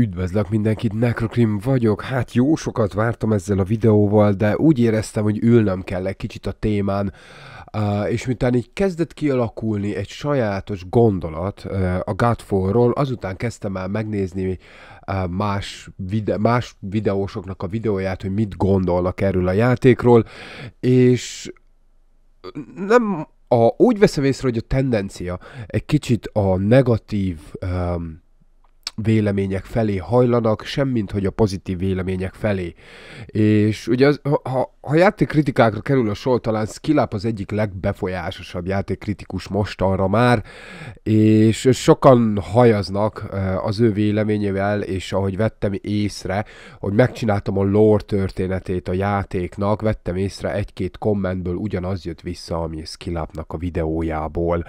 Üdvözlök mindenkit, Necrocrim vagyok. Hát jó sokat vártam ezzel a videóval, de úgy éreztem, hogy ülnöm kell egy kicsit a témán, és miután így kezdett kialakulni egy sajátos gondolat a Godfall-ról, azután kezdtem el megnézni más, vide- más videósoknak a videóját, hogy mit gondolnak erről a játékról, és nem a, úgy veszem észre, hogy a tendencia egy kicsit a negatív um, vélemények felé hajlanak, semmint hogy a pozitív vélemények felé. És ugye az, ha, ha játékkritikákra kerül a sor, talán Skillap az egyik legbefolyásosabb játékkritikus mostanra már, és sokan hajaznak eh, az ő véleményével, és ahogy vettem észre, hogy megcsináltam a lore történetét a játéknak, vettem észre egy-két kommentből ugyanaz jött vissza, ami Skillapnak a videójából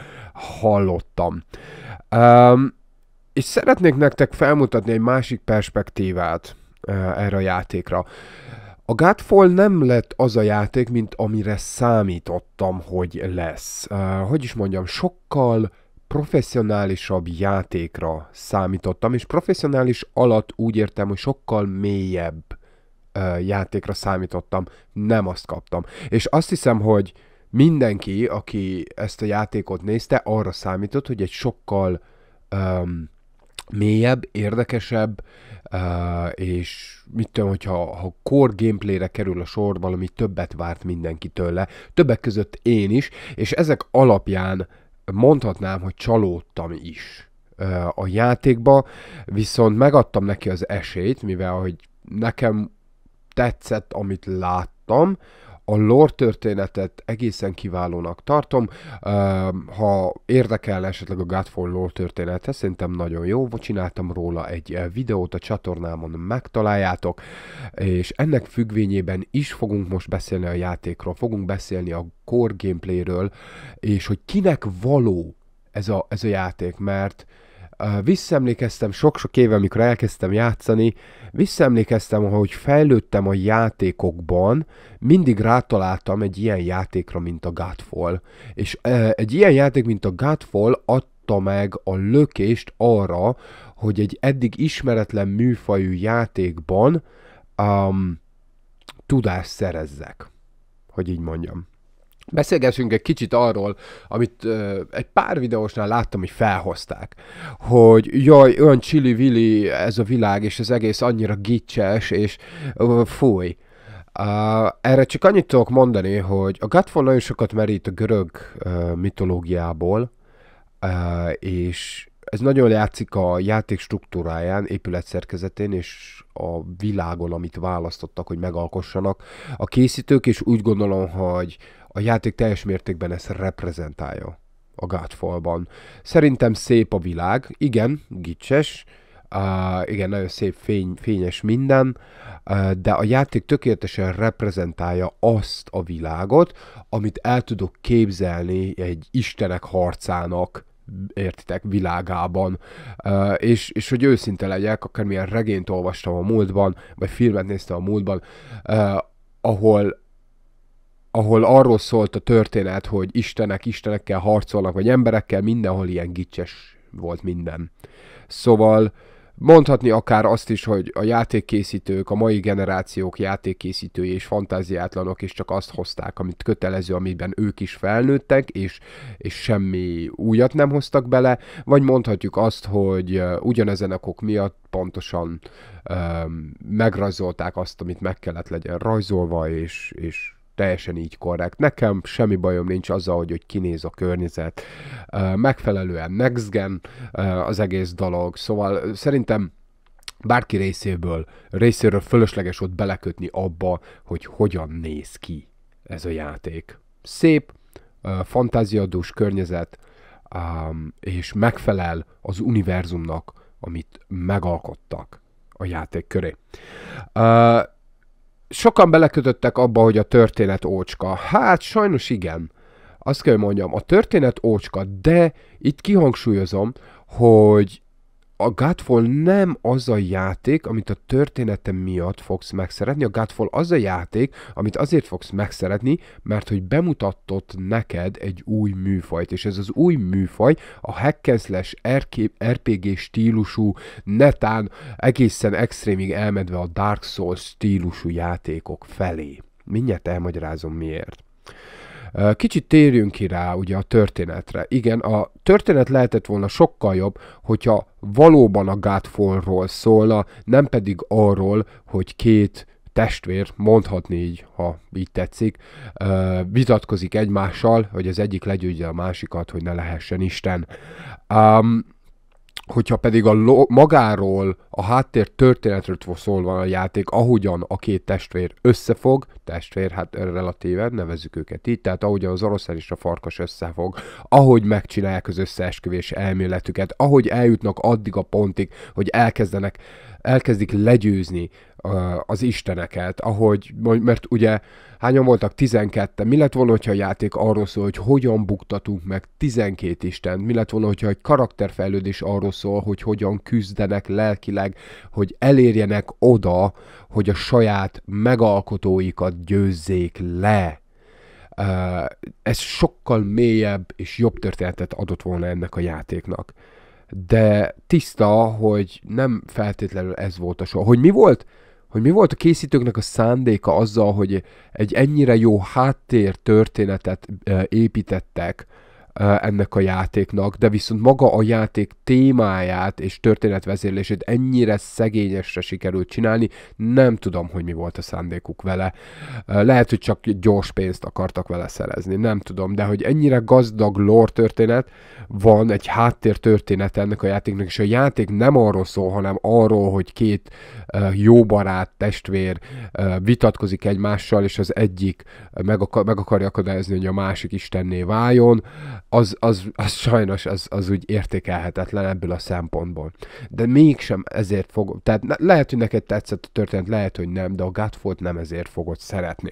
hallottam. Um, és szeretnék nektek felmutatni egy másik perspektívát eh, erre a játékra. A Godfall nem lett az a játék, mint amire számítottam, hogy lesz. Eh, hogy is mondjam, sokkal professzionálisabb játékra számítottam, és professzionális alatt úgy értem, hogy sokkal mélyebb eh, játékra számítottam, nem azt kaptam. És azt hiszem, hogy mindenki, aki ezt a játékot nézte, arra számított, hogy egy sokkal um, mélyebb, érdekesebb, uh, és mit tudom, hogyha ha core gameplayre kerül a sor, valami többet várt mindenki tőle, többek között én is, és ezek alapján mondhatnám, hogy csalódtam is uh, a játékba, viszont megadtam neki az esélyt, mivel hogy nekem tetszett, amit láttam, a lore történetet egészen kiválónak tartom. Ha érdekel esetleg a Godfall lore története, szerintem nagyon jó. Csináltam róla egy eh, videót, a csatornámon megtaláljátok, és ennek függvényében is fogunk most beszélni a játékról, fogunk beszélni a core gameplayről, és hogy kinek való ez a, ez a játék, mert visszaemlékeztem sok-sok éve, amikor elkezdtem játszani, visszaemlékeztem, hogy fejlődtem a játékokban, mindig rátaláltam egy ilyen játékra, mint a Godfall. És e, egy ilyen játék, mint a Godfall adta meg a lökést arra, hogy egy eddig ismeretlen műfajú játékban um, tudást szerezzek, hogy így mondjam. Beszélgessünk egy kicsit arról, amit uh, egy pár videósnál láttam, hogy felhozták, hogy jaj, olyan csili-vili ez a világ, és az egész annyira gicses, és uh, fúj. Uh, erre csak annyit tudok mondani, hogy a Gatfon nagyon sokat merít a görög uh, mitológiából, uh, és ez nagyon játszik a játék struktúráján, épületszerkezetén és a világon, amit választottak, hogy megalkossanak a készítők, és úgy gondolom, hogy a játék teljes mértékben ezt reprezentálja a Godfallban. Szerintem szép a világ, igen, gicses, uh, igen, nagyon szép fény, fényes minden, uh, de a játék tökéletesen reprezentálja azt a világot, amit el tudok képzelni egy istenek harcának értitek, világában. Uh, és, és hogy őszinte legyek, akármilyen regényt olvastam a múltban, vagy filmet néztem a múltban, uh, ahol ahol arról szólt a történet, hogy istenek istenekkel harcolnak, vagy emberekkel, mindenhol ilyen gicses volt minden. Szóval mondhatni akár azt is, hogy a játékkészítők, a mai generációk játékkészítői és fantáziátlanok, és csak azt hozták, amit kötelező, amiben ők is felnőttek, és, és semmi újat nem hoztak bele, vagy mondhatjuk azt, hogy ugyanezen okok miatt pontosan um, megrajzolták azt, amit meg kellett legyen rajzolva, és, és teljesen így korrekt. Nekem semmi bajom nincs azzal, hogy, hogy kinéz a környezet. Megfelelően next gen az egész dolog, szóval szerintem bárki részéből, részéről fölösleges ott belekötni abba, hogy hogyan néz ki ez a játék. Szép, fantáziadús környezet, és megfelel az univerzumnak, amit megalkottak a játék köré sokan belekötöttek abba, hogy a történet ócska. Hát sajnos igen. Azt kell, mondjam, a történet ócska, de itt kihangsúlyozom, hogy a Godfall nem az a játék, amit a története miatt fogsz megszeretni, a Godfall az a játék, amit azért fogsz megszeretni, mert hogy bemutatott neked egy új műfajt, és ez az új műfaj a hackenzles RPG stílusú, netán egészen extrémig elmedve a Dark Souls stílusú játékok felé. Mindjárt elmagyarázom miért. Kicsit térjünk ki rá ugye a történetre. Igen, a történet lehetett volna sokkal jobb, hogyha valóban a Godfallról szólna, nem pedig arról, hogy két testvér, mondhatni így, ha így tetszik, vitatkozik egymással, hogy az egyik legyőzze a másikat, hogy ne lehessen Isten. Um, hogyha pedig a lo- magáról a háttér történetről szól van a játék, ahogyan a két testvér összefog, testvér, hát relatíven nevezzük őket így, tehát ahogyan az oroszlán és a farkas összefog, ahogy megcsinálják az összeesküvés elméletüket, ahogy eljutnak addig a pontig, hogy elkezdenek, elkezdik legyőzni az isteneket, ahogy, mert ugye hányan voltak 12 mi lett volna, hogyha a játék arról szól, hogy hogyan buktatunk meg 12 istent, mi lett volna, hogyha egy karakterfejlődés arról szól, hogy hogyan küzdenek lelkileg tényleg, hogy elérjenek oda, hogy a saját megalkotóikat győzzék le. Ez sokkal mélyebb és jobb történetet adott volna ennek a játéknak. De tiszta, hogy nem feltétlenül ez volt a soha. Hogy mi volt? hogy mi volt a készítőknek a szándéka azzal, hogy egy ennyire jó háttér történetet építettek, ennek a játéknak, de viszont maga a játék témáját és történetvezérlését ennyire szegényesre sikerült csinálni, nem tudom, hogy mi volt a szándékuk vele. Lehet, hogy csak gyors pénzt akartak vele szerezni, nem tudom, de hogy ennyire gazdag lore történet van, egy háttér története ennek a játéknak, és a játék nem arról szól, hanem arról, hogy két jó barát, testvér vitatkozik egymással, és az egyik meg, meg akarja akadályozni, hogy a másik istenné váljon, az, az, az sajnos az, az úgy értékelhetetlen ebből a szempontból. De mégsem ezért fog, tehát lehet, hogy neked tetszett a történet, lehet, hogy nem, de a Godfold nem ezért fogod szeretni.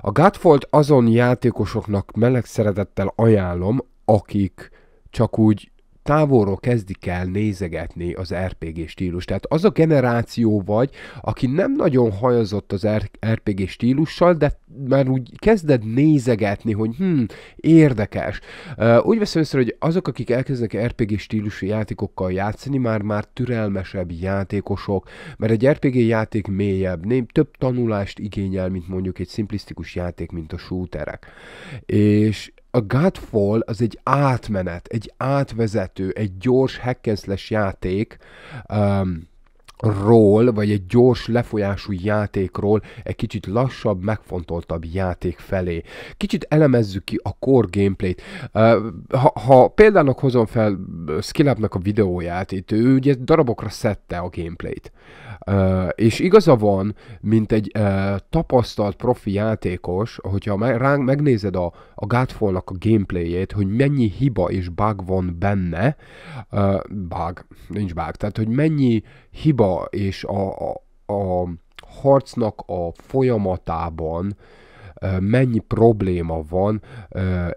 A Godfold azon játékosoknak meleg szeretettel ajánlom, akik csak úgy távolról kezdik el nézegetni az RPG er stílus. Tehát az a generáció vagy, aki nem nagyon hajazott az RPG er- er stílussal, de már úgy kezded nézegetni, hogy hm, érdekes. Úgy veszem észre, hogy azok, akik elkezdenek RPG stílusú játékokkal játszani, már már türelmesebb játékosok, mert egy RPG játék mélyebb, nem több tanulást igényel, mint mondjuk egy szimplisztikus játék, mint a shooterek. És, a Godfall az egy átmenet, egy átvezető, egy gyors hack játék, um, ról, vagy egy gyors lefolyású játékról egy kicsit lassabb, megfontoltabb játék felé. Kicsit elemezzük ki a core gameplayt. Ha, ha példának hozom fel Skillabnak a videóját, itt ő ugye darabokra szedte a gameplayt. És igaza van, mint egy tapasztalt profi játékos, hogyha ránk megnézed a, a Godfall-nak a gameplayjét, hogy mennyi hiba és bug van benne, bug, nincs bug, tehát hogy mennyi hiba hiba és a, a, a harcnak a folyamatában mennyi probléma van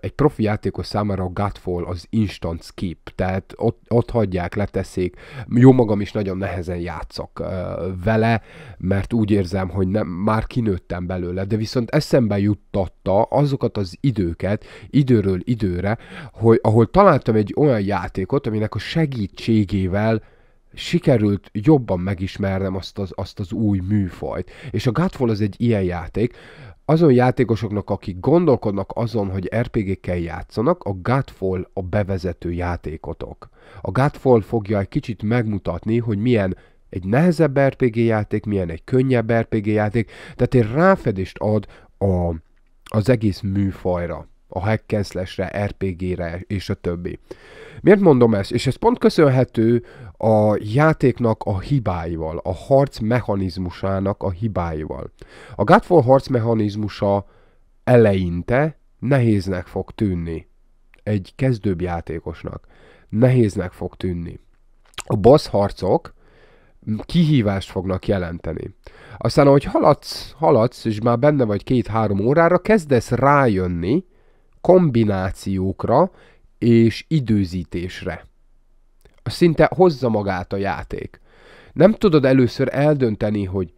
egy profi játékos számára a Godfall az instant skip, tehát ott, ott hagyják, leteszik, jó magam is nagyon nehezen játszak vele, mert úgy érzem, hogy nem, már kinőttem belőle, de viszont eszembe juttatta azokat az időket, időről időre, hogy ahol találtam egy olyan játékot, aminek a segítségével sikerült jobban megismernem azt az, azt az új műfajt. És a Godfall az egy ilyen játék, azon játékosoknak, akik gondolkodnak azon, hogy RPG-kkel er játszanak, a Godfall a bevezető játékotok. A Godfall fogja egy kicsit megmutatni, hogy milyen egy nehezebb RPG er játék, milyen egy könnyebb RPG er játék, tehát egy ráfedést ad a, az egész műfajra a hack re RPG-re és a többi. Miért mondom ezt? És ez pont köszönhető a játéknak a hibáival, a harc mechanizmusának a hibáival. A Godfall harc mechanizmusa eleinte nehéznek fog tűnni egy kezdőbb játékosnak. Nehéznek fog tűnni. A boss harcok kihívást fognak jelenteni. Aztán, ahogy haladsz, haladsz, és már benne vagy két-három órára, kezdesz rájönni, kombinációkra és időzítésre. Szinte hozza magát a játék. Nem tudod először eldönteni, hogy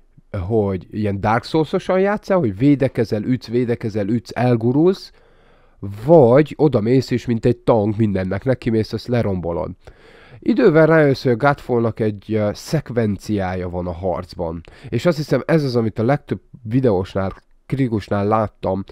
hogy ilyen Dark Souls-osan játszál, hogy védekezel, ütsz, védekezel, ütsz, elgurulsz, vagy oda mész és mint egy tank mindennek neki mész, azt lerombolod. Idővel rájössz, hogy a Godfall-nak egy szekvenciája van a harcban. És azt hiszem ez az, amit a legtöbb videósnál, krigusnál láttam,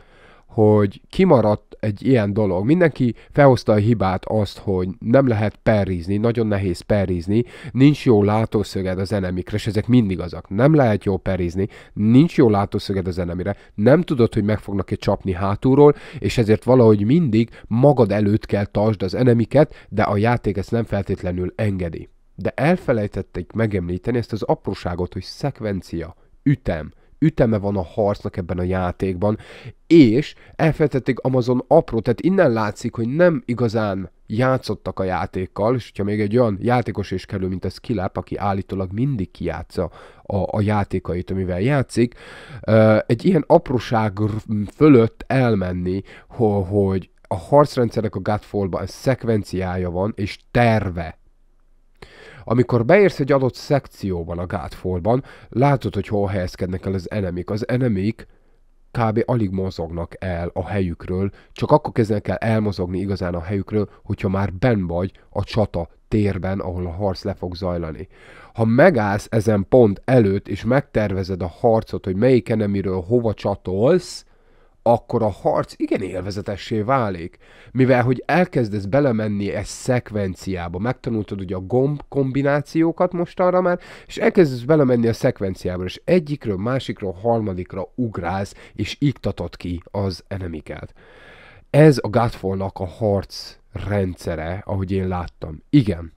hogy kimaradt egy ilyen dolog. Mindenki felhozta a hibát azt, hogy nem lehet perrizni, nagyon nehéz perrizni, nincs jó látószöged az enemikre, és ezek mind igazak. Nem lehet jó perrizni, nincs jó látószöged az enemire, nem tudod, hogy meg fognak-e csapni hátulról, és ezért valahogy mindig magad előtt kell tartsd az enemiket, de a játék ezt nem feltétlenül engedi. De elfelejtették megemlíteni ezt az apróságot, hogy szekvencia, ütem, üteme van a harcnak ebben a játékban, és elfelejtették Amazon apró, tehát innen látszik, hogy nem igazán játszottak a játékkal, és hogyha még egy olyan játékos is kerül, mint ez Kilap, aki állítólag mindig kijátsza a, a játékait, amivel játszik, egy ilyen apróság fölött elmenni, hogy a harcrendszerek a Godfall-ban szekvenciája van, és terve amikor beérsz egy adott szekcióban a gátfolban, látod, hogy hol helyezkednek el az enemik. Az enemik kb. alig mozognak el a helyükről, csak akkor kezdenek el elmozogni igazán a helyükről, hogyha már ben vagy a csata térben, ahol a harc le fog zajlani. Ha megállsz ezen pont előtt, és megtervezed a harcot, hogy melyik enemiről hova csatolsz, akkor a harc igen élvezetessé válik, mivel hogy elkezdesz belemenni egy szekvenciába, megtanultad ugye a gomb kombinációkat mostanra már, és elkezdesz belemenni a szekvenciába, és egyikről, másikról, harmadikra ugrálsz, és iktatod ki az enemiket. Ez a Godfall-nak a harc rendszere, ahogy én láttam. Igen,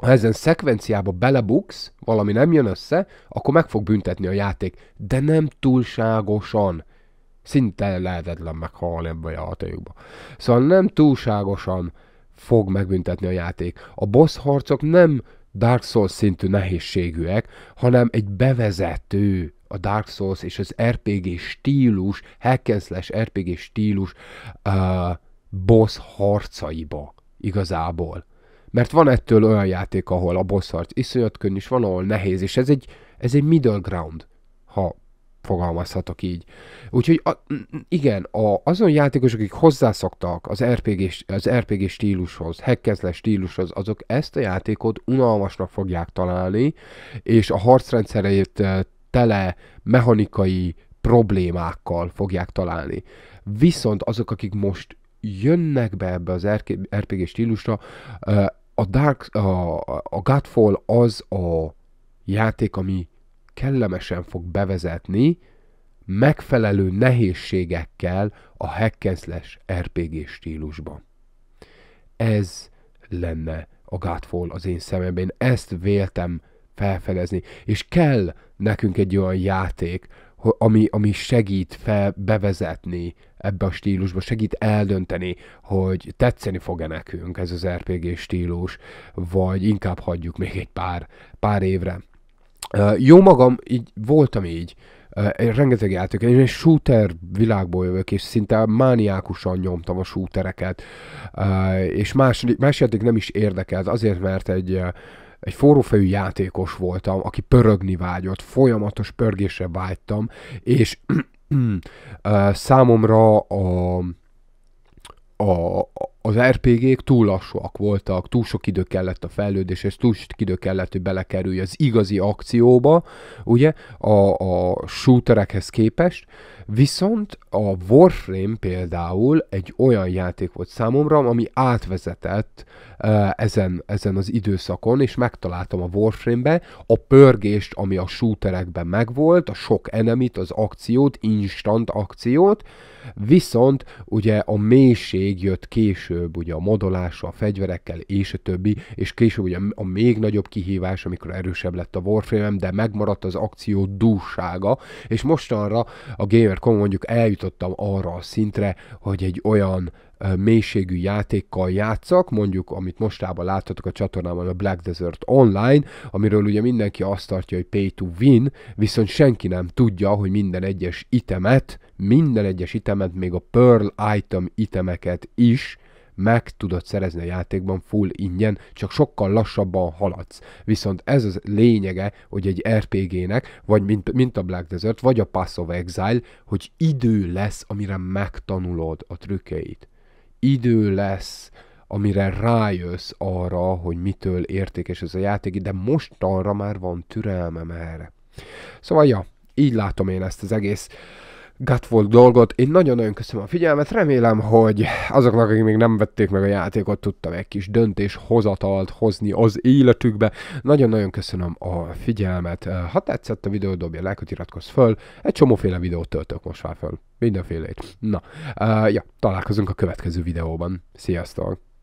ha ezen szekvenciába belebuksz, valami nem jön össze, akkor meg fog büntetni a játék, de nem túlságosan. Szinte lehetetlen meghalni ebbe a játékba. Szóval nem túlságosan fog megbüntetni a játék. A boss harcok nem Dark Souls szintű nehézségűek, hanem egy bevezető a Dark Souls és az RPG stílus, hack and slash RPG stílus uh, boss harcaiba igazából. Mert van ettől olyan játék, ahol a boss harc iszonyat könnyű, és van, ahol nehéz, és ez egy, ez egy middle ground, ha fogalmazhatok így. Úgyhogy a, igen, a, azon játékosok, akik hozzászoktak az RPG, az RPG stílushoz, hekkezle stílushoz, azok ezt a játékot unalmasnak fogják találni, és a harcrendszerét eh, tele mechanikai problémákkal fogják találni. Viszont azok, akik most jönnek be ebbe az RPG stílusra, eh, a, Dark, a, a Godfall az a játék, ami kellemesen fog bevezetni megfelelő nehézségekkel a hack RPG stílusban. Ez lenne a Godfall az én szememben. ezt véltem felfedezni. És kell nekünk egy olyan játék, ami, ami segít fel bevezetni ebbe a stílusba, segít eldönteni, hogy tetszeni fog-e nekünk ez az RPG stílus, vagy inkább hagyjuk még egy pár, pár évre. Jó magam, így voltam így. Én rengeteg játék, én egy shooter világból jövök, és szinte mániákusan nyomtam a shootereket, és más, más játék nem is érdekelt, azért, mert egy, egy forrófejű játékos voltam, aki pörögni vágyott, folyamatos pörgésre vágytam, és számomra a, a, a, az RPG-k er túl lassúak voltak, túl sok idő kellett a fejlődés, és túl sok idő kellett, hogy belekerülj az igazi akcióba, ugye, a, a shooterekhez képest, Viszont a Warframe például egy olyan játék volt számomra, ami átvezetett ezen, ezen az időszakon, és megtaláltam a Warframe-be a pörgést, ami a shooterekben megvolt, a sok enemit, az akciót, instant akciót, viszont ugye a mélység jött később, ugye a modolása, a fegyverekkel és a többi, és később ugye a még nagyobb kihívás, amikor erősebb lett a Warframe, de megmaradt az akció dúsága, és mostanra a Game Oliver Cohn mondjuk eljutottam arra a szintre, hogy egy olyan mélységű játékkal játszak, mondjuk amit mostában láthatok a csatornámon a Black Desert Online, amiről ugye mindenki azt tartja, hogy pay to win, viszont senki nem tudja, hogy minden egyes itemet, minden egyes itemet, még a Pearl item itemeket is meg tudod szerezni a játékban full ingyen, csak sokkal lassabban haladsz. Viszont ez az lényege, hogy egy RPG-nek, vagy mint, mint a Black Desert, vagy a Pass of Exile, hogy idő lesz, amire megtanulod a trükkeit. Idő lesz, amire rájössz arra, hogy mitől értékes ez a játék, de mostanra már van türelmem erre. Szóval, ja, így látom én ezt az egész volt dolgot. Én nagyon-nagyon köszönöm a figyelmet, remélem, hogy azoknak, akik még nem vették meg a játékot, tudtam egy kis döntéshozatalt hozni az életükbe. Nagyon-nagyon köszönöm a figyelmet. Ha tetszett a videó, dobja lájkot, iratkozz föl. Egy csomóféle videót töltök most már föl. Mindenfélét. Na, uh, ja, találkozunk a következő videóban. Sziasztok!